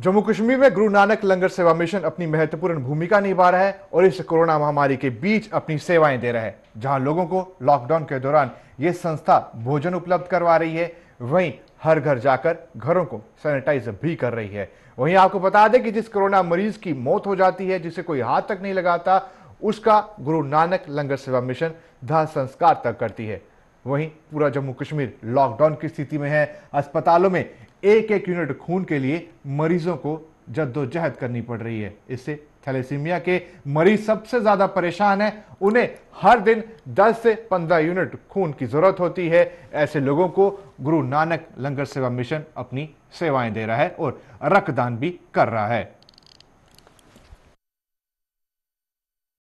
जम्मू कश्मीर में गुरु नानक लंगर सेवा मिशन अपनी महत्वपूर्ण भूमिका निभा रहा है और इस कोरोना महामारी के बीच अपनी सेवाएं दे रहा है जहां लोगों को लॉकडाउन के दौरान ये संस्था भोजन उपलब्ध करवा रही है वहीं हर घर जाकर घरों को सैनिटाइज भी कर रही है वहीं आपको बता दें कि जिस कोरोना मरीज की मौत हो जाती है जिसे कोई हाथ तक नहीं लगाता उसका गुरु नानक लंगर सेवा मिशन दाह संस्कार तक करती है वहीं पूरा जम्मू कश्मीर लॉकडाउन की स्थिति में है अस्पतालों में एक एक यूनिट खून के लिए मरीजों को जद्दोजहद करनी पड़ रही है इससे थैलेसीमिया के मरीज सबसे ज्यादा परेशान हैं उन्हें हर दिन 10 से 15 यूनिट खून की जरूरत होती है ऐसे लोगों को गुरु नानक लंगर सेवा मिशन अपनी सेवाएं दे रहा है और रक्तदान भी कर रहा है